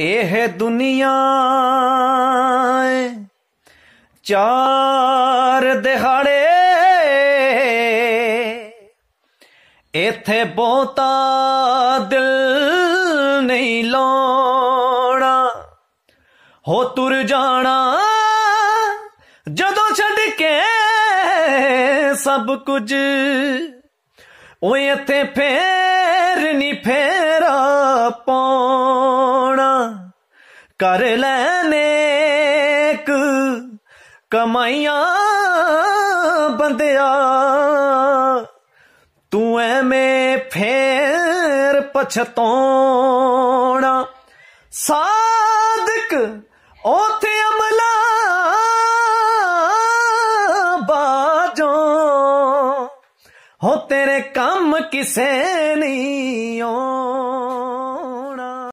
ਇਹ ਦੁਨੀਆ ਚਾਰ ਦਿਹਾੜੇ ਇਥੇ ਬੋਤਾ ਦਿਲ ਨਹੀਂ ਲੋਣਾ ਹੋ ਤੁਰ ਜਾਣਾ ਜਦੋਂ ਛੱਡ ਕੇ ਸਭ ਕੁਝ ਉਹ ਇੱਥੇ ਫੇਰ ਨਹੀਂ ਫੇਰਾ ਪਾਉਣਾ ਕਰ ਲੈ ਨੇਕ ਕਮਾਈਆਂ ਬੰਦਿਆ ਤੂੰ ਐਵੇਂ ਫੇਰ ਪਛਤੋਣਾ ਸਾਦਕ ਉਥੇ ਅਮਲਾ ਬਾਜੋ ਹੋ ਤੇਰੇ ਕੰਮ ਕਿਸੇ ਨਹੀਂ ਓ